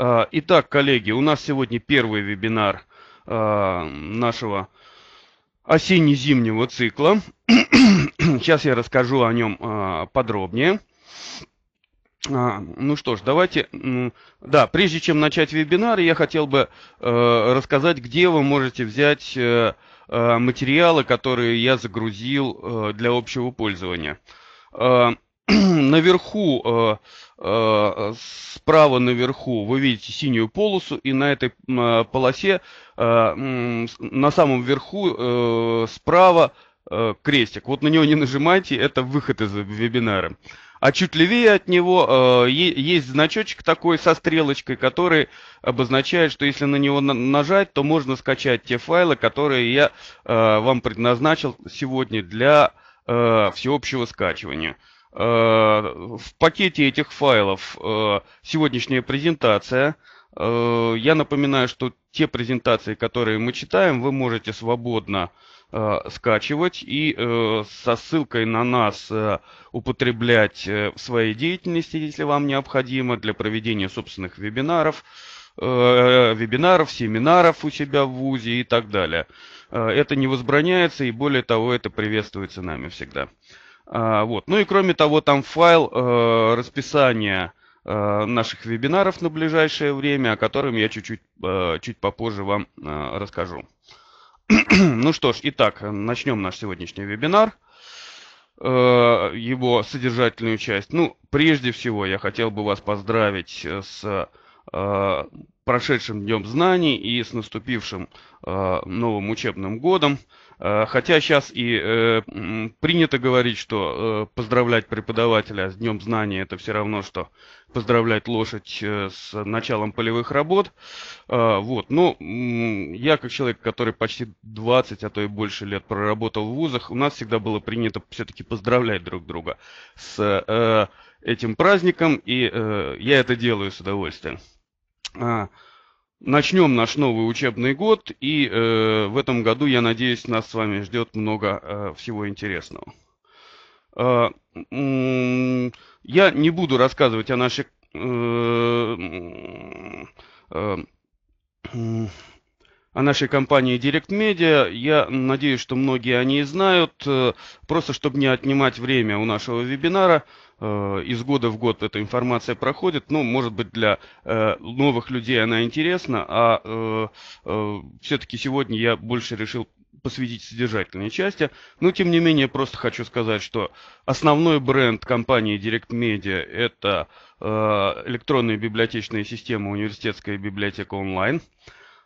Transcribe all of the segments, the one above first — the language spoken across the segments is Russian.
А, итак, коллеги, у нас сегодня первый вебинар а, нашего осенне-зимнего цикла. Сейчас я расскажу о нем а, подробнее. Ну что ж, давайте, да, прежде чем начать вебинар, я хотел бы э, рассказать, где вы можете взять э, э, материалы, которые я загрузил для общего пользования. наверху, э, э, справа наверху вы видите синюю полосу, и на этой э, полосе на самом верху справа крестик. Вот на него не нажимайте, это выход из вебинара. А чуть левее от него э, есть значочек такой со стрелочкой, который обозначает, что если на него на нажать, то можно скачать те файлы, которые я э, вам предназначил сегодня для э, всеобщего скачивания. Э, в пакете этих файлов э, сегодняшняя презентация. Э, я напоминаю, что те презентации, которые мы читаем, вы можете свободно скачивать и со ссылкой на нас употреблять в своей деятельности, если вам необходимо, для проведения собственных вебинаров, вебинаров, семинаров у себя в ВУЗе и так далее. Это не возбраняется и более того, это приветствуется нами всегда. А, вот. Ну и кроме того, там файл э, расписания э, наших вебинаров на ближайшее время, о котором я чуть-чуть э, чуть попозже вам э, расскажу. ну что ж, итак, начнем наш сегодняшний вебинар э, его содержательную часть. Ну, прежде всего, я хотел бы вас поздравить с э, прошедшим Днем Знаний и с наступившим э, новым учебным годом. Э, хотя сейчас и э, принято говорить, что э, поздравлять преподавателя с Днем Знаний это все равно, что поздравлять лошадь э, с началом полевых работ. Э, вот. Но ну, э, я как человек, который почти 20, а то и больше лет проработал в вузах, у нас всегда было принято все-таки поздравлять друг друга с э, этим праздником, и э, я это делаю с удовольствием. А, начнем наш новый учебный год, и э, в этом году, я надеюсь, нас с вами ждет много э, всего интересного. Э, э, я не буду рассказывать о наших... Э, э, о нашей компании Direct Media. Я надеюсь, что многие они знают. Э, просто, чтобы не отнимать время у нашего вебинара, э, из года в год эта информация проходит. Ну, может быть, для э, новых людей она интересна, а все-таки сегодня я больше решил посвятить содержательной части. Но, тем не менее, просто хочу сказать, что основной бренд компании Direct Media – это электронная библиотечная система «Университетская библиотека онлайн».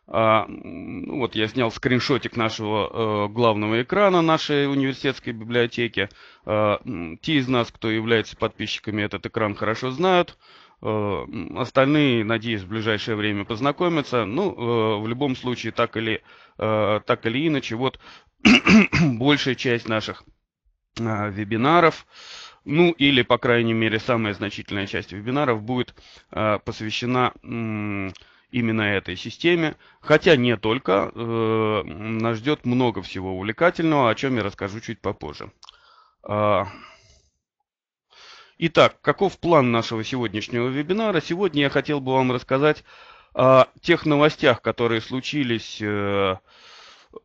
А, ну, вот я снял скриншотик нашего э, главного экрана нашей университетской библиотеки. А, те из нас, кто является подписчиками, этот экран хорошо знают. А, остальные, надеюсь, в ближайшее время познакомятся. Ну, э, в любом случае, так или, э, так или иначе, вот большая часть наших вебинаров, ну или, по крайней мере, самая значительная часть вебинаров будет посвящена именно этой системе. Хотя не только, э, нас ждет много всего увлекательного, о чем я расскажу чуть попозже. А, итак, каков план нашего сегодняшнего вебинара? Сегодня я хотел бы вам рассказать о тех новостях, которые случились э,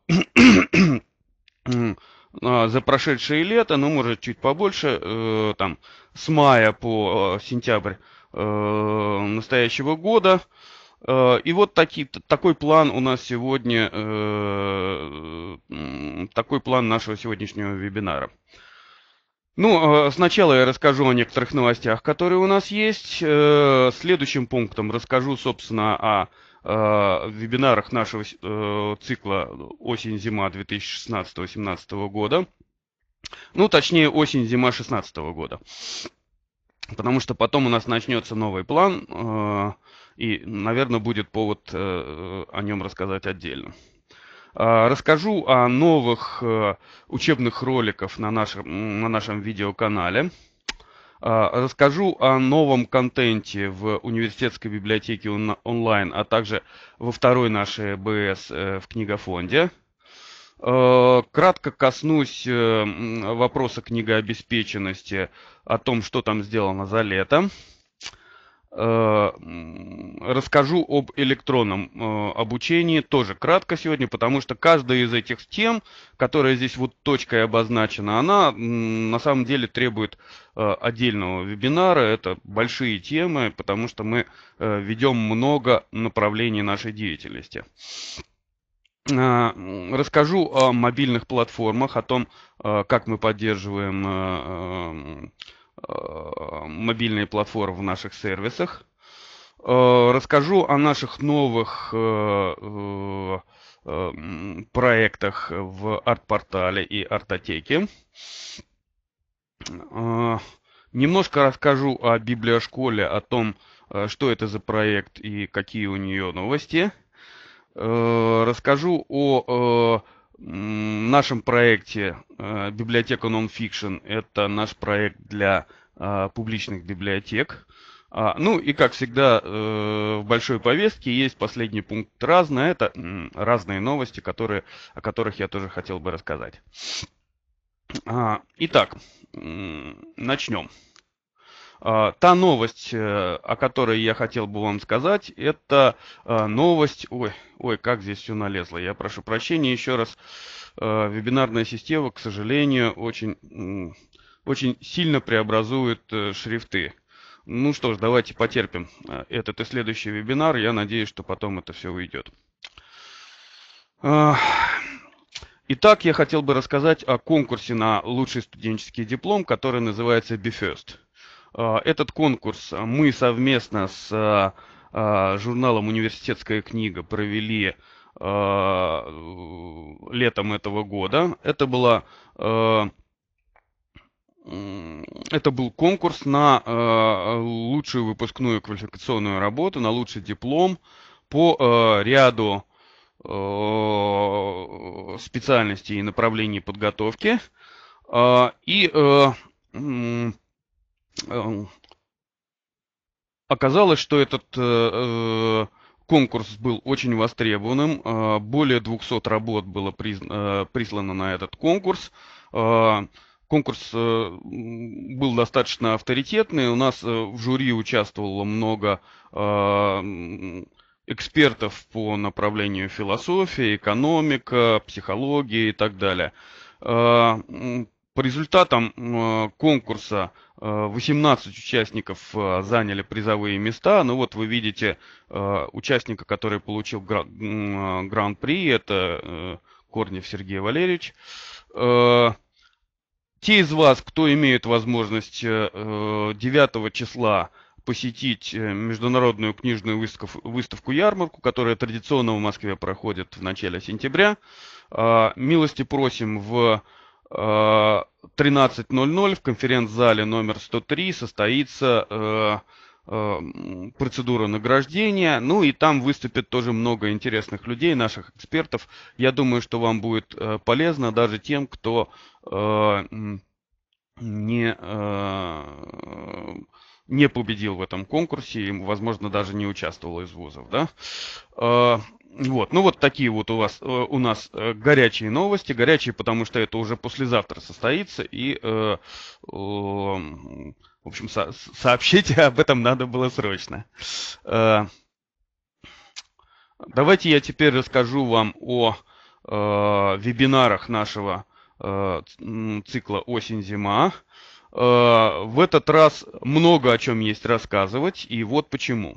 за прошедшее лето, ну, может, чуть побольше, э, там, с мая по э, сентябрь э, настоящего года. Э, и вот таки, такой план у нас сегодня, э, такой план нашего сегодняшнего вебинара. Ну, э, сначала я расскажу о некоторых новостях, которые у нас есть. Следующим пунктом расскажу, собственно, о вебинарах нашего цикла «Осень-зима 2016 2018 года». Ну, точнее, осень-зима 2016 года. Потому что потом у нас начнется новый план и, наверное, будет повод э, о нем рассказать отдельно. А, расскажу о новых э, учебных роликах на нашем, на нашем видеоканале. А, расскажу о новом контенте в университетской библиотеке онлайн, а также во второй нашей БС э, в книгофонде. А, кратко коснусь вопроса книгообеспеченности, о том, что там сделано за лето. Э, расскажу об электронном э, обучении тоже кратко сегодня, потому что каждая из этих тем, которая здесь вот точкой обозначена, она на самом деле требует э, отдельного вебинара. Это большие темы, потому что мы ведем много направлений нашей деятельности. Расскажу о мобильных платформах, о том, как мы поддерживаем мобильные платформы в наших сервисах. Э, расскажу о наших новых э, э, проектах в арт-портале и артотеке. Немножко расскажу о библиошколе, о том, что это за проект и какие у нее новости. Расскажу о нашем проекте библиотека Нонфикшн, Это наш проект для а, публичных библиотек. А, ну и, как всегда, э, в большой повестке есть последний пункт разное. Это м, разные новости, которые, о которых я тоже хотел бы рассказать. А, итак, м, начнем. А, та новость, э, о которой я хотел бы вам сказать, это а, новость... Ой, ой, как здесь все налезло. Я прошу прощения еще раз. Вебинарная система, к сожалению, очень очень сильно преобразует э, шрифты. Ну что ж, давайте потерпим э, этот и следующий вебинар. Я надеюсь, что потом это все уйдет. Итак, я хотел бы рассказать о конкурсе на лучший студенческий диплом, который называется BeFirst. Э, этот конкурс мы совместно с журналом «Университетская книга» провели летом этого года. Это была это был конкурс на э, лучшую выпускную квалификационную работу, на лучший диплом по э, ряду э, специальностей и направлений подготовки. Э, и э, э, оказалось, что этот э, э, конкурс был очень востребованным. Э, более 200 работ было приз, э, прислано на этот конкурс. Э, Конкурс э, был достаточно авторитетный. У нас э, в жюри участвовало много э, экспертов по направлению философии, экономика, психологии и так далее. По результатам конкурса 18 участников заняли призовые места. Ну вот вы видите участника, который получил гран-при, это Корнев Сергей Валерьевич. Те из вас, кто имеет возможность 9 э, э, числа посетить э, международную книжную выставку, ярмарку, которая традиционно в Москве проходит в начале сентября. Милости просим в 13.00 в конференц-зале номер 103 состоится Эм, процедура награждения. Ну и там выступит тоже много интересных людей, наших экспертов. Я думаю, что вам будет э, полезно даже тем, кто э, не э, не победил в этом конкурсе и, возможно, даже не участвовал из вузов. Да? Вот, ну вот такие вот у вас э, у нас э, горячие новости, горячие, потому что это уже послезавтра состоится и, э, э, в общем, со сообщить об этом надо было срочно. Э, давайте я теперь расскажу вам о э, вебинарах нашего э, цикла осень-зима. Э, в этот раз много о чем есть рассказывать и вот почему.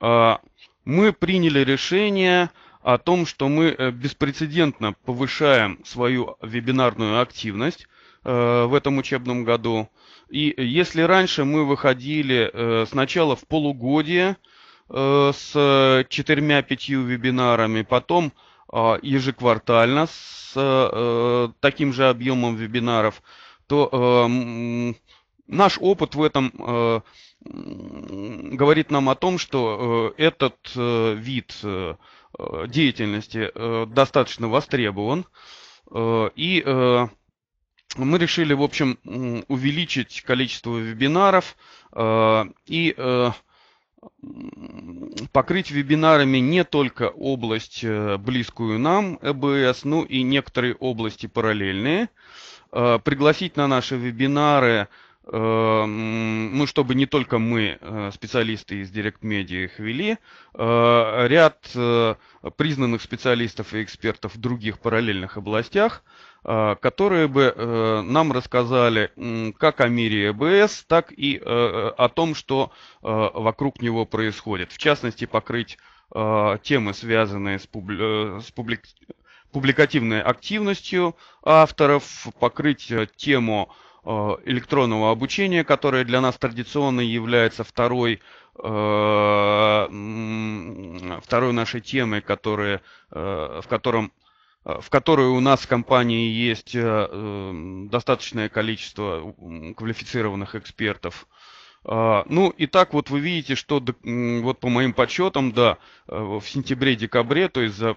А, мы приняли решение о том, что мы э, беспрецедентно повышаем свою вебинарную активность э, в этом учебном году. И если раньше мы выходили э, сначала в полугодие с четырьмя-пятью вебинарами, потом а, ежеквартально с таким же объемом вебинаров, то наш опыт в этом говорит нам о том, что э, этот э, вид э, деятельности достаточно востребован. И мы решили, в общем, увеличить количество вебинаров и покрыть вебинарами не только область, близкую нам, ЭБС, ну и некоторые области параллельные. Пригласить на наши вебинары ну чтобы не только мы, э, специалисты из Direct Media, их вели, э, ряд э, признанных специалистов и экспертов в других параллельных областях, которые бы нам рассказали как о мире ЭБС, так и о том, что вокруг него происходит. В частности, покрыть темы, связанные с, публи... с публик... публикативной активностью авторов, покрыть тему Э, электронного обучения, которое для нас традиционно является второй, э, второй нашей темой, которая, э, в, котором, в которой у нас в компании есть эм, достаточное количество квалифицированных экспертов. Ну и так вот вы видите, что вот по моим подсчетам, да, в сентябре-декабре, то есть за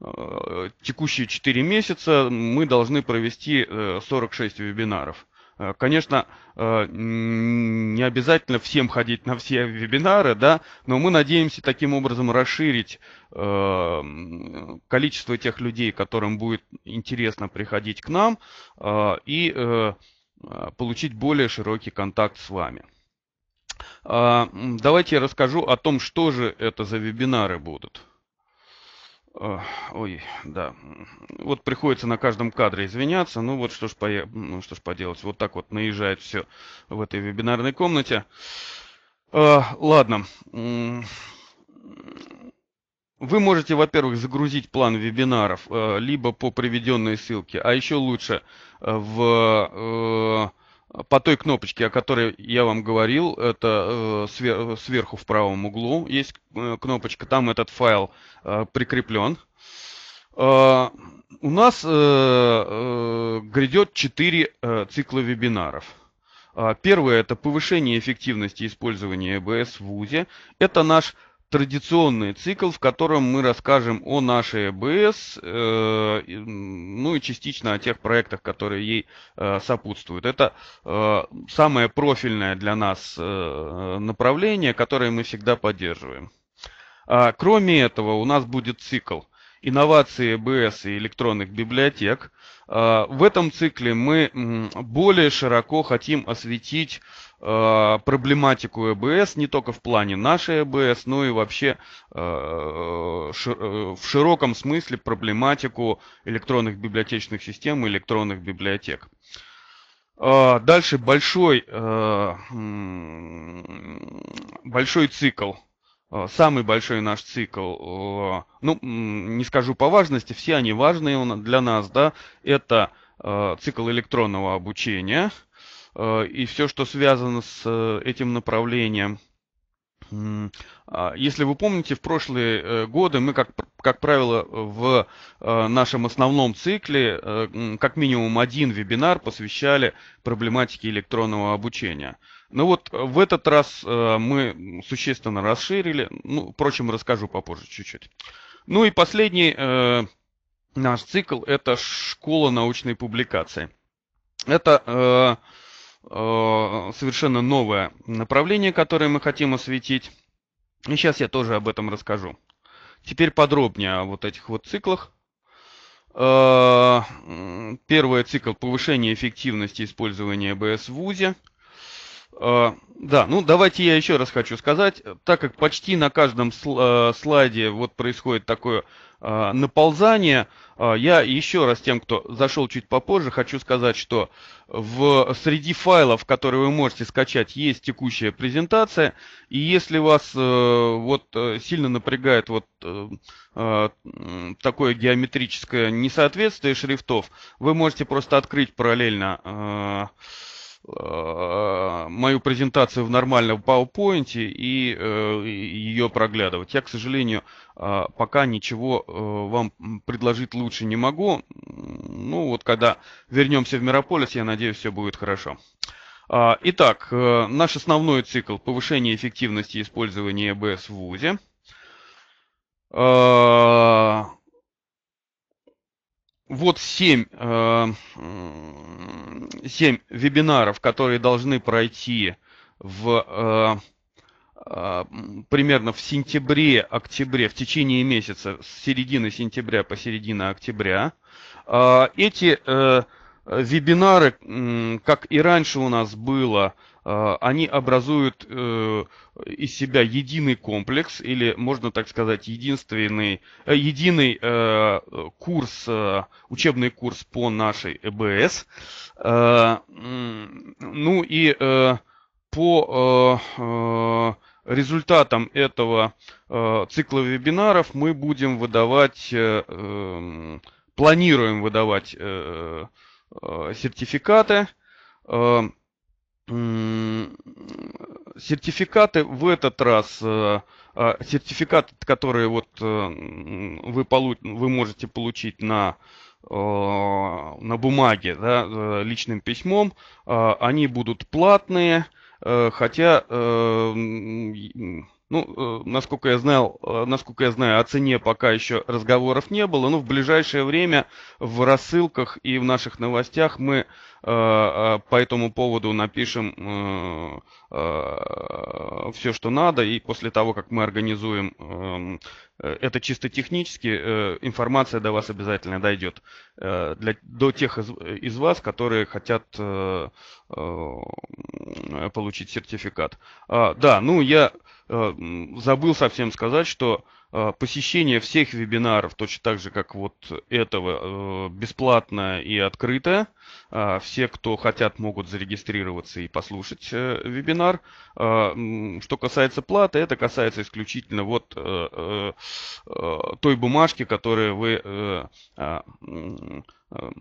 Э, текущие 4 месяца мы должны провести 46 э, вебинаров. Э, конечно, не обязательно всем ходить на все вебинары, да, но мы надеемся таким образом расширить количество тех людей, которым будет интересно приходить к нам и получить более широкий контакт с вами. Давайте я расскажу о том, что же это за вебинары будут. Ой, да. Вот приходится на каждом кадре извиняться. Ну вот что ж, по... ну, что ж поделать. Вот так вот наезжает все в этой вебинарной комнате. А, ладно. Вы можете, во-первых, загрузить план вебинаров э, либо по приведенной ссылке, а еще лучше э, в э, по той кнопочке, о которой я вам говорил, это э, сверху в правом углу есть э, кнопочка, там этот файл э, прикреплен. у нас грядет 4 цикла вебинаров. А первое – это повышение эффективности использования ЭБС в ВУЗе. Это наш традиционный цикл, в котором мы расскажем о нашей ЭБС, э, ну и частично о тех проектах, которые ей э, сопутствуют. Это э, самое профильное для нас направление, которое мы всегда поддерживаем. А, кроме этого, у нас будет цикл инновации ЭБС и электронных библиотек – Э, в этом цикле мы более широко хотим осветить э, проблематику ЭБС не только в плане нашей ЭБС, но и вообще э, в широком смысле проблематику электронных библиотечных систем и электронных библиотек. Дальше большой, большой цикл Э, самый большой наш цикл, э, ну, не скажу по важности, все они важные для нас, да, это э, цикл электронного обучения и все, что связано с этим направлением. А если вы помните, в прошлые годы мы, как, как правило, в нашем основном цикле как минимум один вебинар посвящали проблематике электронного обучения – ну вот э, в этот раз э, мы существенно расширили. Ну, впрочем, расскажу попозже чуть-чуть. Ну и последний э, наш цикл – это школа научной публикации. Это совершенно новое направление, которое мы хотим осветить. И сейчас я тоже об этом расскажу. Теперь подробнее о вот этих вот циклах. Первый цикл – повышение эффективности использования БС в ВУЗе – Э, да, ну давайте я еще раз хочу сказать, так как почти на каждом э, слайде вот происходит такое э, наползание, я еще раз тем, кто зашел чуть попозже, хочу сказать, что в, среди файлов, которые вы можете скачать, есть текущая презентация. И если вас вот сильно напрягает вот такое геометрическое несоответствие шрифтов, вы можете просто открыть параллельно Э, мою презентацию в нормальном PowerPoint и э, ее проглядывать. Я, к сожалению, э, пока ничего вам предложить лучше не могу. Ну вот, когда вернемся в Мирополис, я надеюсь, все будет хорошо. А, итак, наш основной цикл – повышение эффективности использования ЭБС в ВУЗе вот 7, 7 э, вебинаров, которые должны пройти в э, э, примерно в сентябре-октябре, в течение месяца, с середины сентября по середину октября. Эти вебинары, как и раньше у нас было, Э, они образуют э, из себя единый комплекс или, можно так сказать, единственный, э, единый курс, учебный курс по нашей ЭБС. Ну и по результатам этого цикла вебинаров мы будем выдавать, планируем выдавать сертификаты сертификаты в этот раз, э, э, сертификаты, которые вот э, вы, получ, вы можете получить на на бумаге да, личным письмом, они будут платные, хотя ну, э, насколько я знал, э, насколько я знаю, о цене пока еще разговоров не было, но в ближайшее время в рассылках и в наших новостях мы э, по этому поводу напишем все, что надо, и после того, как мы организуем эм, Э, это чисто технически. Э, информация до вас обязательно дойдет. Э, для, до тех из, из вас, которые хотят получить сертификат. А, да, ну я забыл совсем сказать, что а, посещение всех вебинаров, точно так же, как вот этого, э, бесплатно и открыто. А, все, кто хотят, могут зарегистрироваться и послушать э, вебинар. А, что касается платы, это касается исключительно вот э, той бумажки, которую вы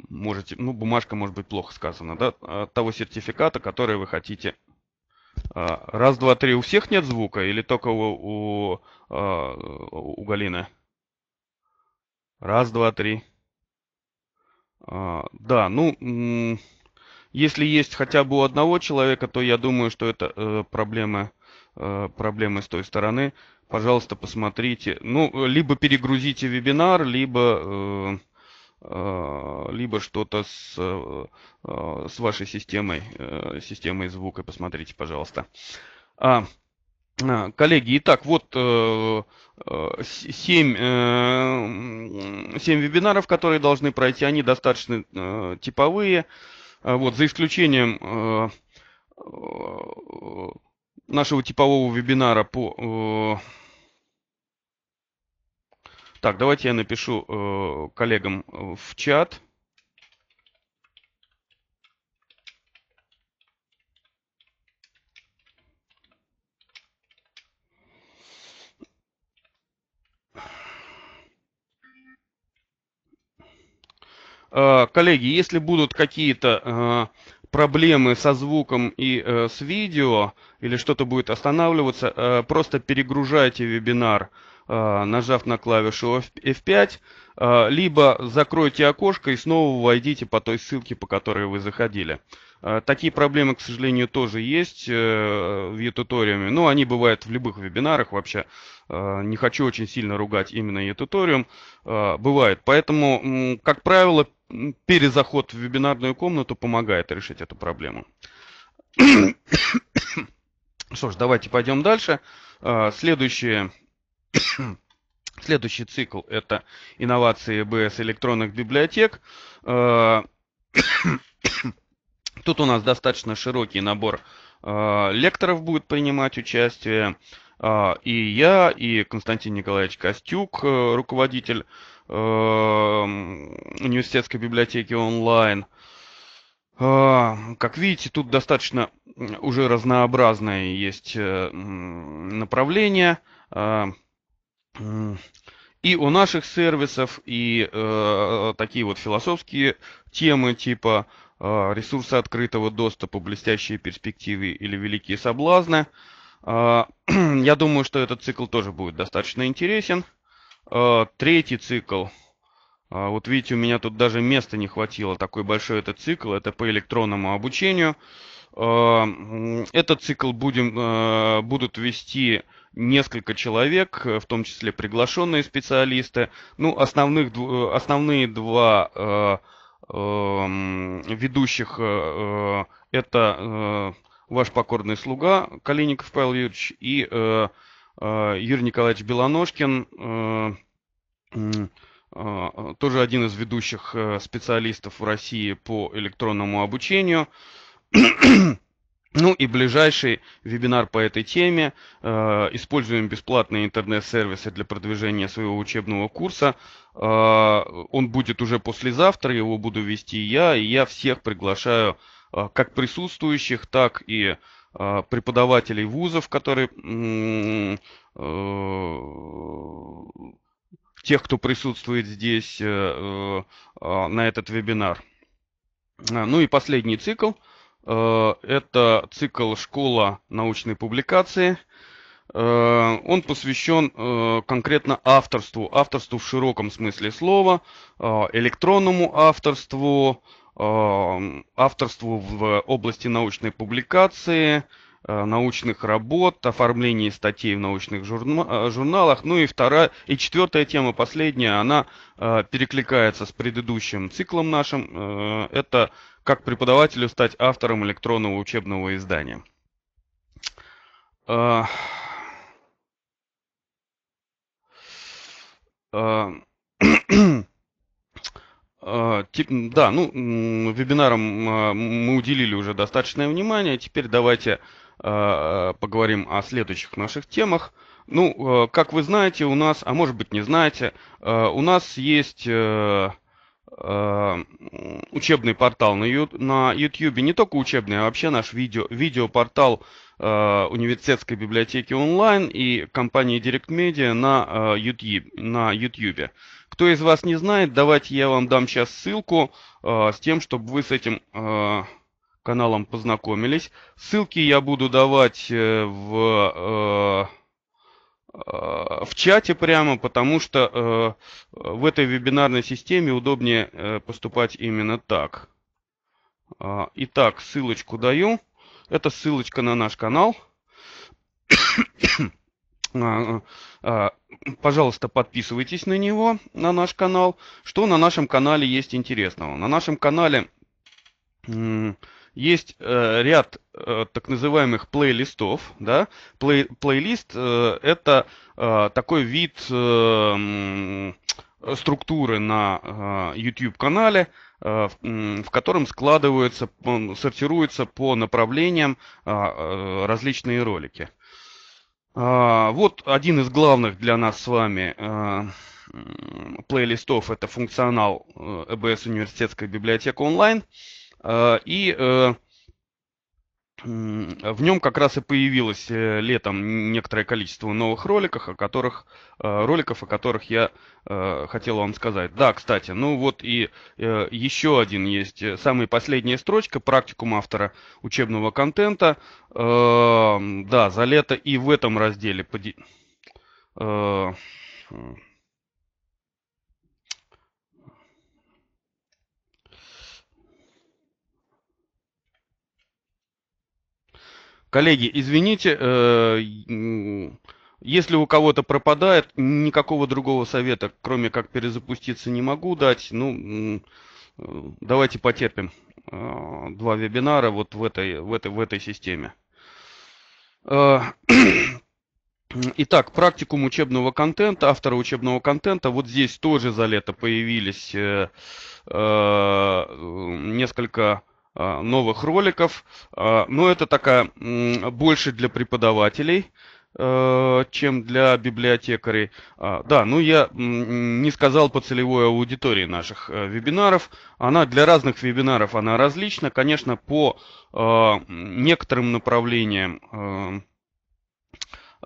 можете, ну, бумажка может быть плохо сказано, да, того сертификата, который вы хотите а, раз, два, три. У всех нет звука или только у, у, а, у Галины? Раз, два, три. А, да, ну, если есть хотя бы у одного человека, то я думаю, что это э, проблема, э, проблемы с той стороны. Пожалуйста, посмотрите. Ну, либо перегрузите вебинар, либо э, Э, либо что-то с, э, э, с вашей системой, системой звука. Посмотрите, пожалуйста. А, а, коллеги, итак, вот 7, 7 вебинаров, которые должны пройти, они достаточно типовые. А вот, за исключением нашего типового вебинара по так, давайте я напишу э, коллегам э, в чат. Э, коллеги, если будут какие-то э, проблемы со звуком и с видео, или что-то будет останавливаться, просто перегружайте вебинар. Э, нажав на клавишу F5, э, либо закройте окошко и снова войдите по той ссылке, по которой вы заходили. Э, такие проблемы, к сожалению, тоже есть в e-туториуме, но ну, они бывают в любых вебинарах вообще. Не хочу очень сильно ругать именно e-туториум, бывает. Поэтому, как правило, перезаход в вебинарную комнату помогает решить эту проблему. Что ж, давайте пойдем дальше. Следующее. Следующий цикл – это инновации БС электронных библиотек. Э, тут у нас достаточно широкий набор э, лекторов будет принимать участие. Э, и я, и Константин Николаевич Костюк, руководитель университетской библиотеки онлайн. Как видите, тут достаточно уже разнообразное есть направления и у наших сервисов, и э, такие вот философские темы типа э, ресурсы открытого доступа, блестящие перспективы или великие соблазны. Э, я думаю, что этот цикл тоже будет достаточно интересен. Э, третий цикл. Э, вот видите, у меня тут даже места не хватило. Такой большой этот цикл. Это по электронному обучению. Э, этот цикл будем, э, будут вести несколько человек, э, в том числе приглашенные специалисты. Ну, основных, основные два э, э, ведущих э, э это э, ваш покорный слуга Калиников Павел Юрьевич и Юрий Николаевич Белоножкин, тоже один из ведущих специалистов в России по электронному обучению. Ну и ближайший вебинар по этой теме. Э, используем бесплатные интернет-сервисы для продвижения своего учебного курса. Э, он будет уже послезавтра, его буду вести я, и я всех приглашаю, э, как присутствующих, так и преподавателей вузов, которые тех, кто присутствует здесь на этот вебинар. Ну и последний цикл – Э, это цикл «Школа научной публикации». Э, он посвящен э, конкретно авторству, авторству в широком смысле слова, электронному авторству, авторству в области научной публикации – Э, научных работ, оформлении статей в научных э, журналах. Ну и вторая, и четвертая тема, последняя, она э, перекликается с предыдущим циклом нашим. Это как преподавателю стать автором электронного учебного издания. Да, ну, вебинарам мы уделили уже достаточное внимание. Теперь давайте Э, поговорим о следующих наших темах. Ну, э, как вы знаете, у нас, а может быть не знаете, э, у нас есть учебный портал на YouTube, не только учебный, а вообще наш видео, видеопортал университетской библиотеки онлайн и компании Direct Media на YouTube. На YouTube. Кто из вас не знает, давайте я вам дам сейчас ссылку с тем, чтобы вы с этим каналом познакомились. Ссылки я буду давать э, в, э, э, в чате прямо, потому что в этой вебинарной системе удобнее поступать именно так. А, итак, ссылочку даю. Это ссылочка на наш канал. А, а, пожалуйста, подписывайтесь на него, на наш канал. Что на нашем канале есть интересного? На нашем канале есть э, ряд э, так называемых плейлистов. Да? Плей, плейлист э, это э, такой вид э, э, структуры на э, YouTube-канале, э, в, в котором складываются, сортируются по направлениям а, э, различные ролики. Э, вот один из главных для нас с вами э, плейлистов это функционал э, ЭБС университетская библиотека онлайн. Э, Э, и э, в нем как раз и появилось э, летом некоторое количество новых роликов, о которых, роликов, о которых я хотел вам сказать. Да, кстати, ну вот и еще один есть, самая последняя строчка, практикум автора учебного контента. Да, за лето и в этом разделе... Коллеги, извините, э, если у кого-то пропадает, никакого другого совета, кроме как перезапуститься, не могу дать. Ну, э, давайте потерпим э, два вебинара вот в этой, в этой, в этой системе. Итак, практикум учебного контента, авторы учебного контента. Вот здесь тоже за лето появились несколько Э, новых роликов. Э, но это такая больше для преподавателей э, чем для библиотекарей. Да, ну я не сказал по целевой аудитории наших вебинаров. Она для разных вебинаров она различна. Конечно, по некоторым направлениям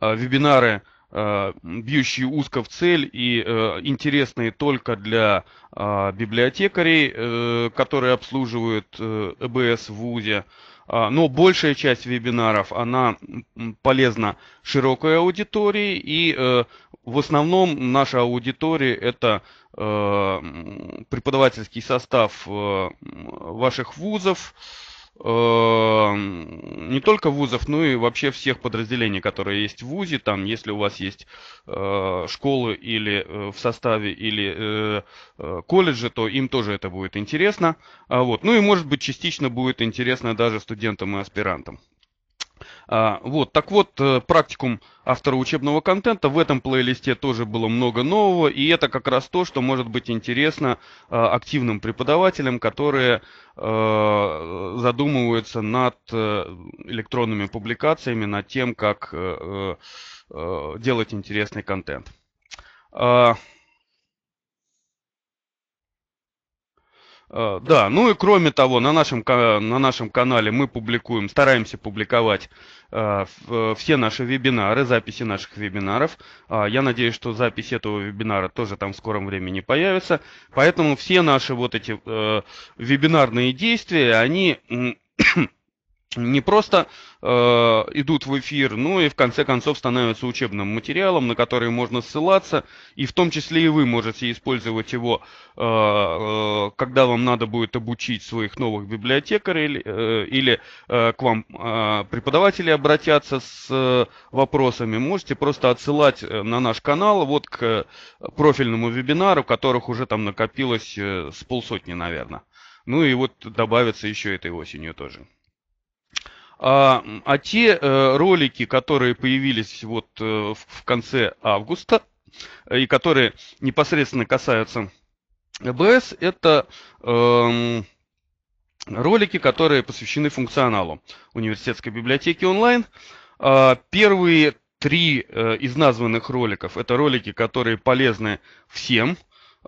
вебинары Э, бьющие узко в цель и э, интересные только для а, библиотекарей, э, которые обслуживают ЭБС в ВУЗе. А, но большая часть вебинаров, она полезна широкой аудитории, и в основном наша аудитория это преподавательский состав ваших вузов, Эм, не только вузов, но и вообще всех подразделений, которые есть в вузе. Там, если у вас есть э, школы или э, в составе или э, э колледжи, то им тоже это будет интересно. А вот. Ну и может быть частично будет интересно даже студентам и аспирантам. А, вот, так вот, э, практикум автора учебного контента. В этом плейлисте тоже было много нового, и это как раз то, что может быть интересно а, активным преподавателям, которые э, задумываются над э, электронными публикациями, над тем, как делать интересный контент. А, А, да, ну и кроме того, на нашем, на нашем канале мы публикуем, стараемся публиковать а, э, все наши вебинары, записи наших вебинаров. А, я надеюсь, что запись этого вебинара тоже там в скором времени появится. Поэтому все наши вот эти э, вебинарные действия, они не просто э, идут в эфир, но и в конце концов становятся учебным материалом, на который можно ссылаться, и в том числе и вы можете использовать его, э, э когда вам надо будет обучить своих новых библиотекарей или, э, или э, к вам э, преподаватели обратятся с э, вопросами. Можете просто отсылать э, на наш канал вот к профильному вебинару, которых уже там накопилось э, с полсотни, наверное. Ну и вот добавится еще этой осенью тоже. А, а те э, ролики, которые появились вот э, в конце августа э, и которые непосредственно касаются БС, это э, ролики, которые посвящены функционалу университетской библиотеки онлайн. Э, первые три э, из названных роликов это ролики, которые полезны всем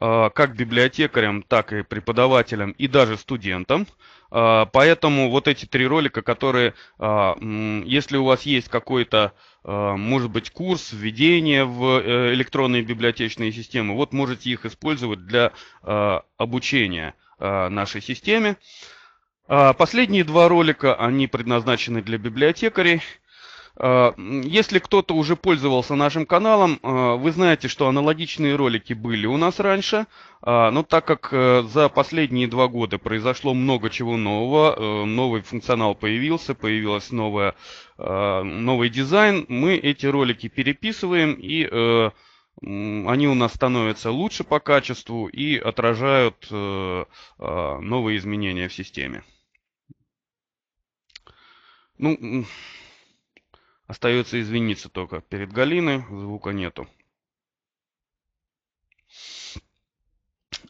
Э, как библиотекарям, так и преподавателям и даже студентам. Э, поэтому вот эти три ролика, которые, э, если у вас есть какой-то, может быть, курс введения в электронные библиотечные системы, вот можете их использовать для обучения нашей системе. Последние два ролика, они предназначены для библиотекарей. Э, если кто-то уже пользовался нашим каналом, э, вы знаете, что аналогичные ролики были у нас раньше, э, но так как за последние два года произошло много чего нового, новый функционал появился, появилась новая, новый дизайн, мы эти ролики переписываем и они у нас становятся лучше по качеству и отражают новые изменения в системе. Ну, Остается извиниться только перед Галиной, звука нету.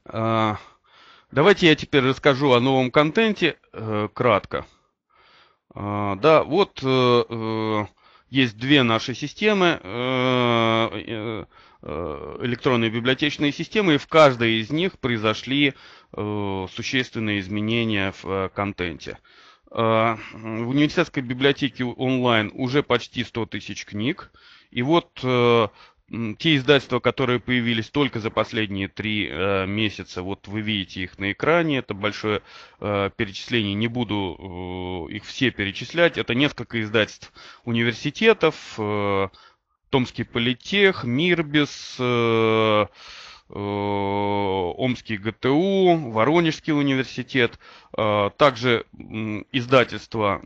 А, давайте я теперь расскажу о новом контенте э, кратко. А, да, вот э, э, есть две наши системы, электронные библиотечные системы, и в каждой из них произошли существенные изменения в контенте. А, в университетской библиотеке онлайн уже почти 100 тысяч книг. И вот э, те издательства, которые появились только за последние три э, месяца, вот вы видите их на экране, это большое э, перечисление, не буду их все перечислять, это несколько издательств университетов, Томский политех, Мирбис, Э, Омский ГТУ, Воронежский университет, э, также издательства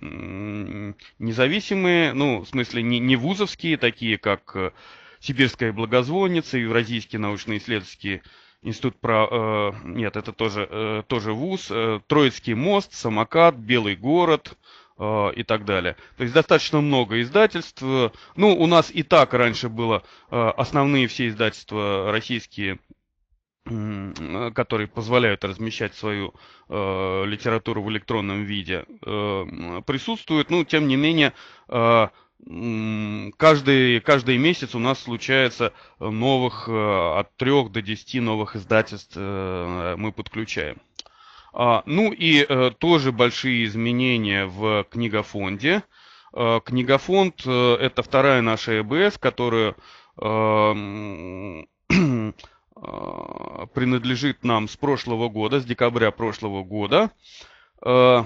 независимые, ну, в смысле, не, не вузовские, такие как э, Сибирская благозвонница, Евразийский научно-исследовательский институт про... нет, это тоже, тоже вуз, Троицкий мост, Самокат, Белый город, и так далее. То есть достаточно много издательств. Ну, у нас и так раньше было основные все издательства российские Э, которые позволяют размещать свою э, литературу в электронном виде, э, присутствуют. Но, ну, тем не менее, э, каждый, каждый месяц у нас случается новых, э, от 3 до 10 новых издательств э, мы подключаем. А, ну и э, тоже большие изменения в книгофонде. Э, книгофонд э, – это вторая наша ЭБС, которая э, а, принадлежит нам с прошлого года, с декабря прошлого года. А,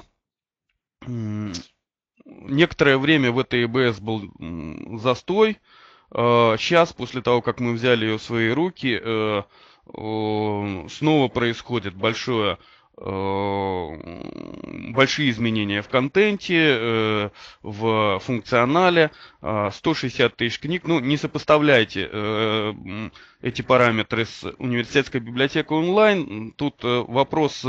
некоторое время в этой ЭБС был застой. А, сейчас, после того, как мы взяли ее в свои руки, э, снова происходит большое Э, большие изменения в контенте, э, в функционале, 160 э, тысяч книг. Ну, не сопоставляйте эти параметры с университетской библиотекой онлайн. Тут вопрос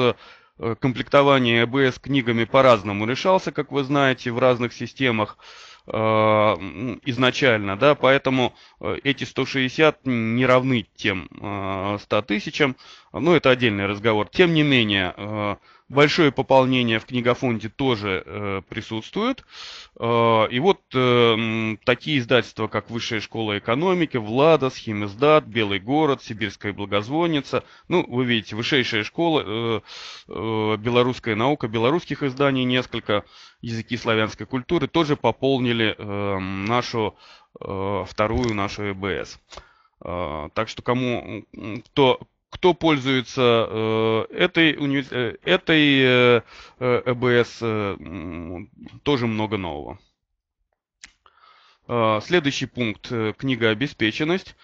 комплектования ЭБС книгами по-разному решался, как вы знаете, в разных системах. Э, изначально, да, поэтому э, эти 160 не равны тем 100 э, тысячам, но ну, это отдельный разговор. Тем не менее, Большое пополнение в книгофонде тоже э, присутствует. Э, и вот э, такие издательства, как Высшая школа экономики, Влада, Схимиздат, Белый город, Сибирская благозвонница. Ну, вы видите, Высшая школа, э, э, Белорусская наука, белорусских изданий несколько, языки славянской культуры тоже пополнили э, нашу э, вторую нашу ЭБС. Э, так что кому, кто, кто пользуется э, этой, уни... Э, этой э, э, ЭБС, э, тоже много нового. Э, следующий пункт э, – книга «Обеспеченность».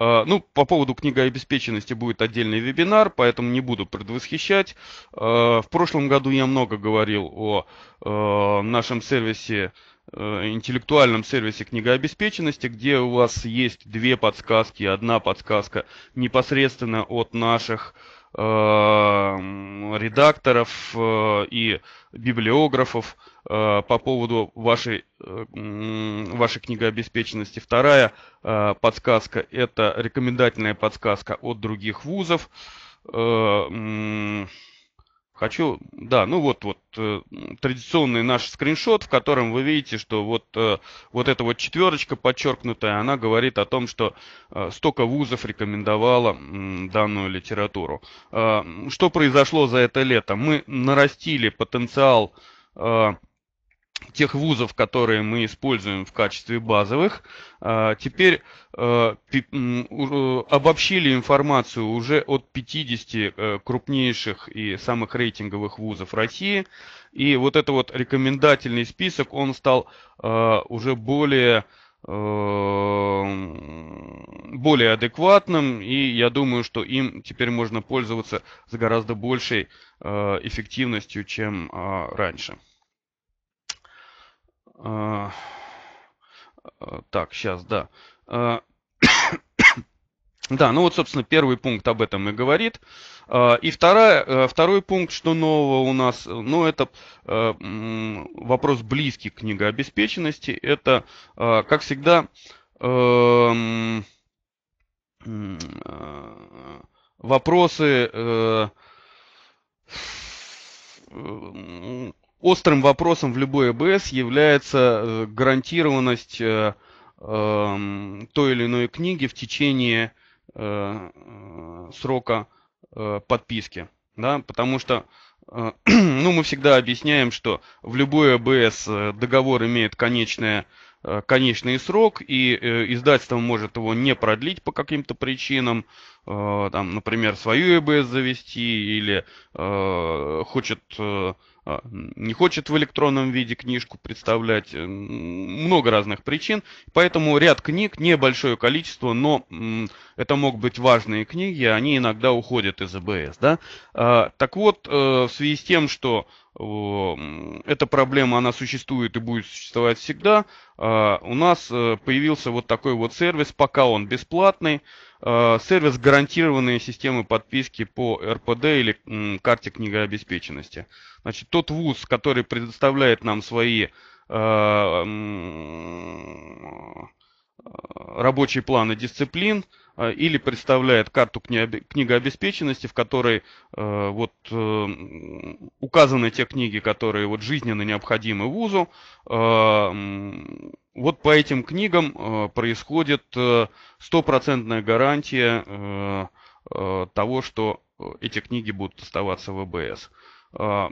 А, ну, по поводу книга обеспеченности будет отдельный вебинар, поэтому не буду предвосхищать. А, в прошлом году я много говорил о э, нашем сервисе Э, интеллектуальном сервисе книгообеспеченности, где у вас есть две подсказки. Одна подсказка непосредственно от наших э, редакторов э, и библиографов э, по поводу вашей, э, вашей книгообеспеченности. Вторая э, подсказка – это рекомендательная подсказка от других вузов Хочу, да, ну вот, вот э, традиционный наш скриншот, в котором вы видите, что вот, э, вот эта вот четверочка подчеркнутая, она говорит о том, что э, столько вузов рекомендовало э, данную литературу. Э, что произошло за это лето? Мы нарастили потенциал э, тех вузов, которые мы используем в качестве базовых. А, теперь э, э, обобщили информацию уже от 50 э, крупнейших и самых рейтинговых вузов России. И вот этот вот рекомендательный список, он стал уже более более адекватным, и я думаю, что им теперь можно пользоваться с гораздо большей эффективностью, чем а, раньше. А, а, так, сейчас, да. А, да, ну вот, собственно, первый пункт об этом и говорит. И вторая, э, второй пункт, что нового у нас, э, ну это э, вопрос близкий к книгообеспеченности. Это, как всегда, эм, вопросы острым вопросом в любой АБС является э, гарантированность э, эм, той или иной книги в течение э, срока подписки. Да? Потому что ну, мы всегда объясняем, что в любой АБС договор имеет конечное, конечный срок, и издательство может его не продлить по каким-то причинам, там, например, свою АБС завести или хочет а, не хочет в электронном виде книжку представлять. Э, много разных причин. Поэтому ряд книг, небольшое количество, но это могут быть важные книги, они иногда уходят из ЭБС. Да? А, так вот, э, в связи с тем, что эта проблема, она существует и будет существовать всегда, а, у нас э, появился вот такой вот сервис, пока он бесплатный, Э, сервис гарантированные системы подписки по РПД или карте книгообеспеченности. Значит, тот вуз, который предоставляет нам свои э, э, рабочие планы дисциплин, а, или представляет карту книга обеспеченности, в которой э, вот э, указаны те книги, которые вот жизненно необходимы вузу. Э, вот по этим книгам э, происходит э, стопроцентная гарантия э, того, что эти книги будут оставаться в ВБС. А,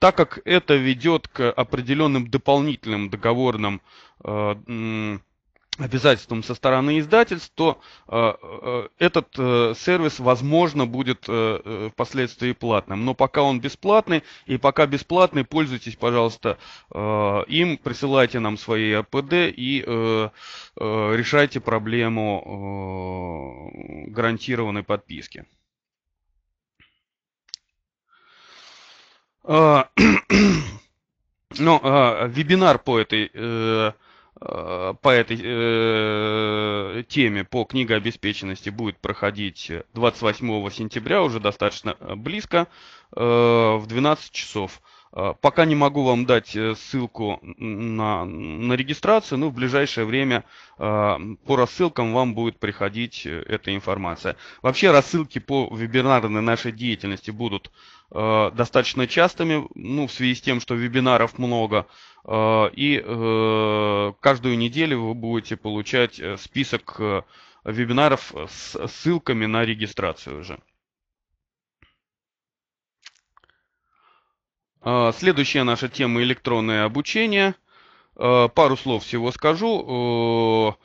так как это ведет к определенным дополнительным договорным обязательством со стороны издательств, то э, э этот э, сервис, возможно, будет э, э, впоследствии платным. Но пока он бесплатный, и пока бесплатный, пользуйтесь, пожалуйста, э, им, присылайте нам свои АПД и э, э, решайте проблему э, гарантированной подписки. А, Но ну, э, а, вебинар по этой э, Э, по этой э, теме, по книгообеспеченности будет проходить 28 сентября, уже достаточно э, близко, э, в 12 часов. Э, пока не могу вам дать ссылку на, на регистрацию, но в ближайшее время э, по рассылкам вам будет приходить эта информация. Вообще рассылки по вебинарной нашей деятельности будут э, достаточно частыми, ну, в связи с тем, что вебинаров много. Э, и э, каждую неделю вы будете получать э, список э, вебинаров с ссылками на регистрацию уже. Э, следующая наша тема электронное обучение. Пару слов всего скажу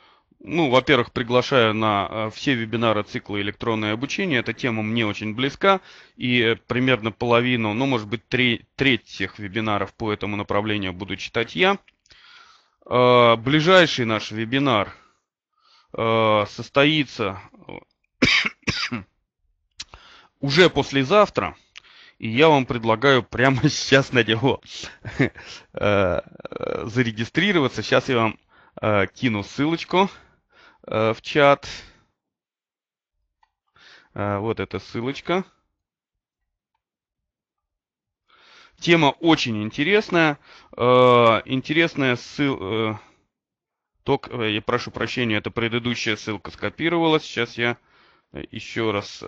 ну, во-первых, приглашаю на э, все вебинары цикла электронное обучение. Эта тема мне очень близка, и э, примерно половину, ну, может быть, три, треть всех вебинаров по этому направлению буду читать я. Э, ближайший наш вебинар состоится уже послезавтра. И я вам предлагаю прямо сейчас на него зарегистрироваться. Сейчас я вам кину ссылочку. Э, в чат. Э, вот эта ссылочка. Тема очень интересная. Э, интересная ссылка. Ток, я прошу прощения, это предыдущая ссылка скопировалась. Сейчас я еще раз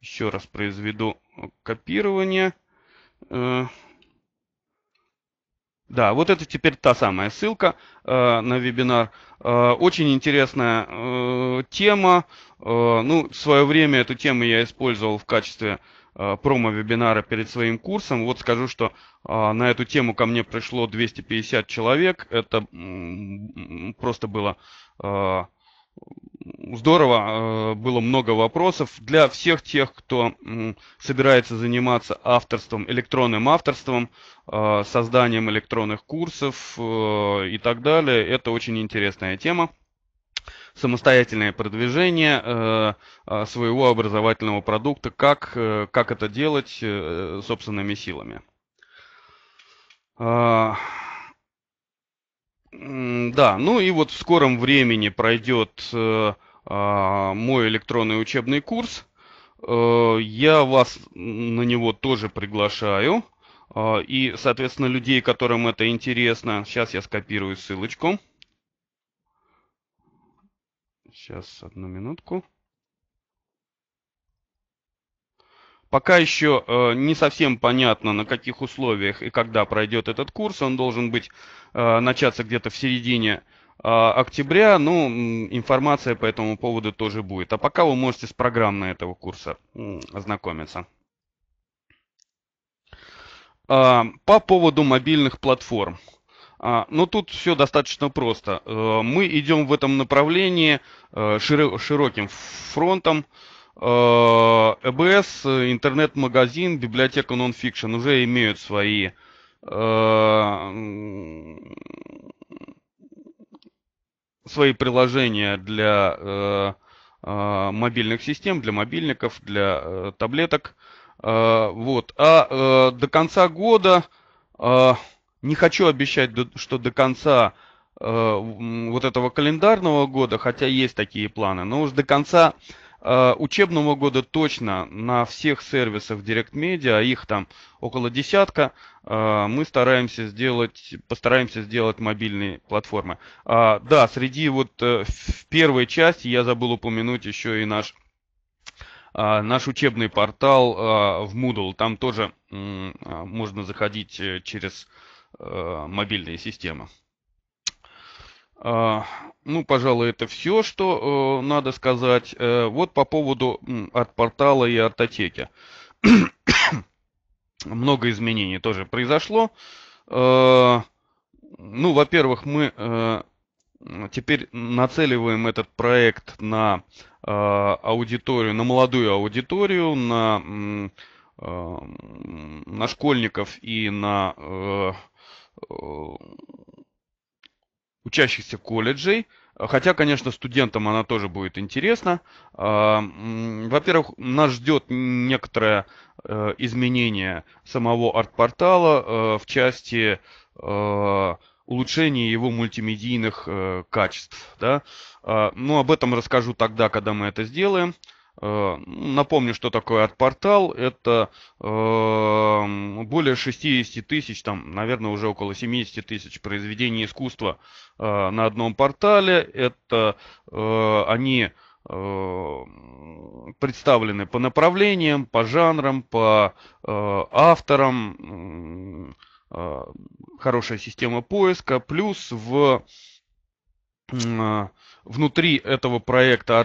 еще раз произведу копирование. Да, вот это теперь та самая ссылка э, на вебинар. Э, очень интересная э, тема. Э, ну, в свое время эту тему я использовал в качестве э, промо-вебинара перед своим курсом. Вот скажу, что э, на эту тему ко мне пришло 250 человек. Это э, просто было э, здорово, э, было много вопросов. Для всех тех, кто собирается заниматься авторством, электронным авторством, э, созданием электронных курсов э, и так далее, это очень интересная тема. Самостоятельное продвижение своего образовательного продукта, как, как это делать собственными силами. А, да, ну и вот в скором времени пройдет э, а, мой электронный учебный курс. Э, я вас на него тоже приглашаю. Э, и, соответственно, людей, которым это интересно. Сейчас я скопирую ссылочку. Сейчас, одну минутку. Пока еще э, не совсем понятно, на каких условиях и когда пройдет этот курс. Он должен быть э, начаться где-то в середине э, октября. Ну, информация по этому поводу тоже будет. А пока вы можете с программой этого курса ознакомиться. А, по поводу мобильных платформ. А, Но ну, тут все достаточно просто. Э, мы идем в этом направлении э, широким фронтом. Э, ЭБС, интернет-магазин, библиотека Nonfiction уже имеют свои э, свои приложения для э, мобильных систем, для мобильников, для таблеток. Вот. А до конца года, не хочу обещать, что до конца вот этого календарного года, хотя есть такие планы, но уж до конца Э, учебного года точно на всех сервисах Direct Media, их там около десятка, э, мы стараемся сделать, постараемся сделать мобильные платформы. А, да, среди вот э, в первой части я забыл упомянуть еще и наш наш учебный портал в Moodle. Там тоже можно заходить через мобильные системы. А, ну, пожалуй, это все, что э, надо сказать. Э, вот по поводу от портала и артотеки. Много изменений тоже произошло. Э, ну, во-первых, мы теперь нацеливаем этот проект на аудиторию, на молодую аудиторию, на, на школьников и на учащихся колледжей, Хотя, конечно, студентам она тоже будет интересна. А, во-первых, нас ждет некоторое э, изменение самого арт-портала э, в части э, улучшения его мультимедийных качеств. Да? А, Но ну, об этом расскажу тогда, когда мы это сделаем. Э, напомню, что такое артпортал. Это эм, более 60 тысяч, там, наверное, уже около 70 тысяч произведений искусства э, на одном портале. Это э, они представлены по направлениям, по жанрам, по авторам. Хорошая система поиска. Плюс в внутри этого проекта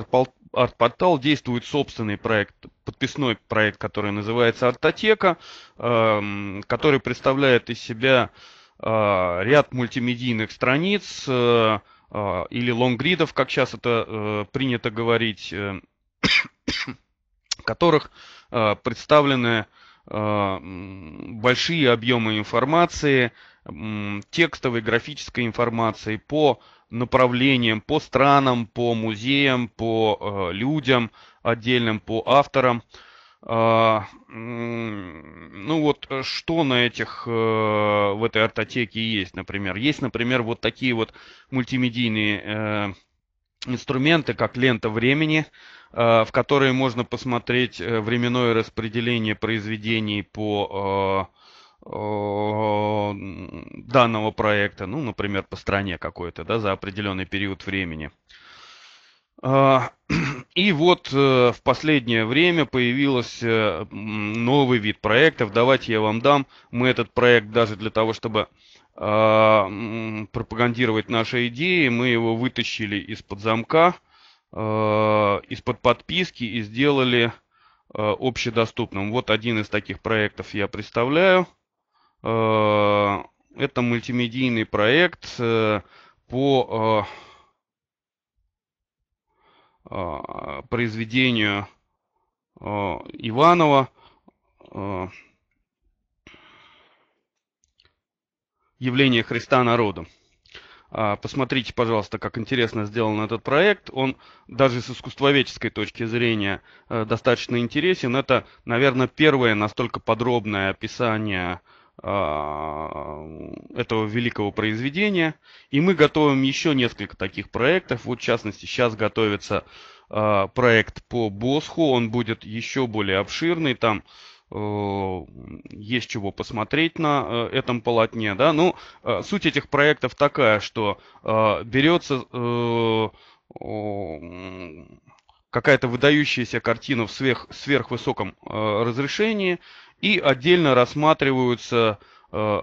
арт-портал действует собственный проект, подписной проект, который называется «Артотека», эм, который представляет из себя э, ряд мультимедийных страниц э, э, или лонгридов, как сейчас это принято говорить, в которых представлены большие объемы информации, текстовой, графической информации по направлениям, по странам, по музеям, по э, людям отдельным, по авторам. А, ну вот, э, что на этих, э, в этой артотеке есть, например? Есть, например, вот такие вот мультимедийные инструменты, как лента времени, в которой можно посмотреть временное распределение произведений по Э, данного проекта, ну, например, по стране какой-то, да, за определенный период времени. А, и вот э, в последнее время появился новый вид проектов. Давайте я вам дам. Мы этот проект даже для того, чтобы а, пропагандировать наши идеи, мы его вытащили из-под замка, а, из-под подписки и сделали общедоступным. Вот один из таких проектов я представляю. Э, это мультимедийный проект э, по э, произведению Иванова «Явление Христа народу». А, посмотрите, пожалуйста, как интересно сделан этот проект. Он даже с искусствоведческой точки зрения достаточно интересен. Это, наверное, первое настолько подробное описание а, этого великого произведения. И мы готовим еще несколько таких проектов. Вот, в частности, сейчас готовится а, проект по Босху. Он будет еще более обширный. Там э, есть чего посмотреть на э, этом полотне. Да? Ну, э, суть этих проектов такая, что берется какая-то выдающаяся картина в сверх, сверхвысоком разрешении – и отдельно рассматриваются э,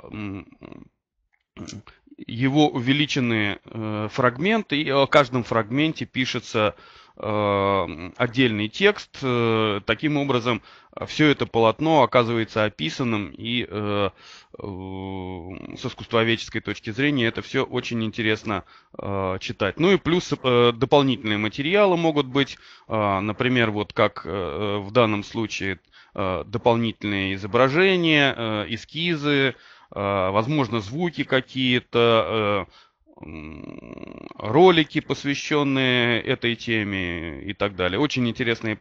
его увеличенные э, фрагменты, и о каждом фрагменте пишется Э, отдельный текст. Э, таким образом, все это полотно оказывается описанным, и э, э, с искусствоведческой точки зрения это все очень интересно э, читать. Ну и плюс дополнительные материалы могут быть, например, вот как в данном случае дополнительные изображения, эскизы, возможно, звуки какие-то, ролики, посвященные этой теме и так далее. Очень интересные